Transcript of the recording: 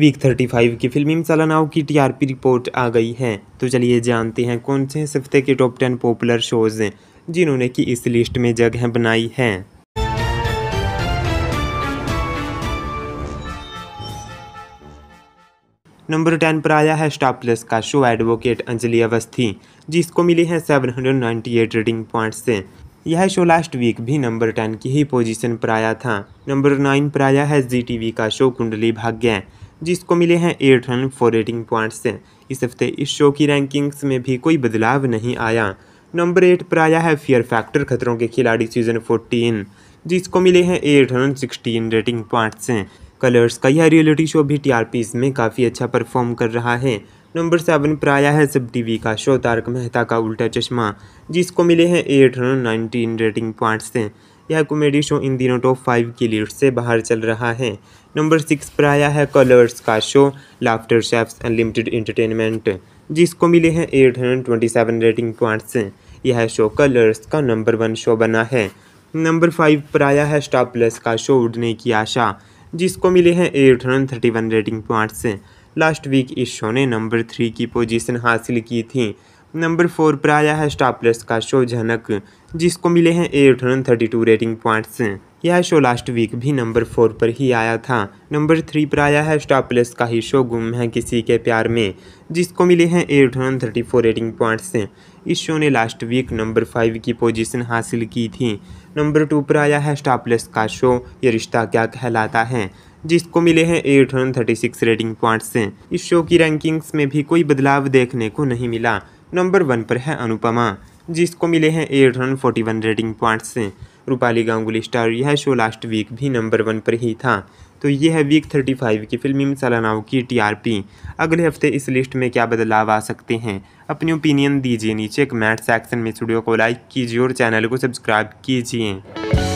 week 35 की फिल्मी मसाला की टीआरपी रिपोर्ट आ गई है तो चलिए जानते हैं कौन से इस हफ्ते के टॉप 10 पॉपुलर शोज़ जिन्होंने की इस लिस्ट में जगह बनाई है नंबर टेन पर आया है स्टार प्लस का शो एडवोकेट अंजलि अवस्थी जिसको मिले हैं 798 रेटिंग पॉइंट से यह शो लास्ट वीक भी नंबर टेन की ही पोजीशन पर आया था नंबर नाइन पर आया है जी वी का शो कुंडली भाग्य जिसको मिले हैं eight one four rating points इस हफ्ते इस शो की रैंकिंग्स में भी कोई बदलाव नहीं आया नंबर एट पर आया है फियर फैक्टर खतरों के खिलाड़ी सीजन फोर्टीन जिसको मिले हैं eight one sixteen rating points colours का यह रियलिटी शो भी टी में काफ़ी अच्छा परफॉर्म कर रहा है नंबर सेवन पर आया है सब टीवी का शो तारक मेहता का उल्टा चश्मा जिसको मिले हैं eight one nineteen rating points यह कॉमेडी शो इन दिनों टॉप फाइव की लीड से बाहर चल रहा है नंबर सिक्स पर आया है कलर्स का show laughter chefs unlimited entertainment जिसको मिले हैं eight hundred twenty seven rating points यह शो कलर्स का नंबर वन शो बना है नंबर फाइव पर आया है स्टार प्लस का शो उड़ने की आशा जिसको मिले हैं eight hundred thirty one rating points last week इस शो ने नंबर थ्री की पोजीशन हासिल की थी नंबर फोर पर आया है स्टार प्लस का शो झनक जिसको मिले हैं eight hundred thirty two rating points यह शो लास्ट वीक भी नंबर फोर पर ही आया था नंबर थ्री पर आया है स्टार प्लस का ही शो गुम है किसी के प्यार में जिसको मिले हैं eight hundred thirty four rating points इस शो ने लास्ट वीक नंबर फाइव की पोजीशन हासिल की थी नंबर टू पर आया है स्टार प्लस का शो ये रिश्ता क्या कहलाता है जिसको मिले हैं eight hundred thirty six rating points इस शो की रैंकिंग्स में भी कोई बदलाव देखने को नहीं मिला नंबर वन पर है अनुपमा जिसको मिले हैं eight hundred forty one rating points Rupali Ganguly star यह शो लास्ट वीक भी नंबर वन पर ही था तो ये है वीक थर्टी फाइव की फिल्मी मसालानाओं की टीआरपी अगले हफ्ते इस लिस्ट में क्या बदलाव आ सकते हैं अपनी ओपिनियन दीजिए नीचे कमेंट सेक्शन में स्टूडियो को लाइक कीजिए और चैनल को सब्सक्राइब कीजिए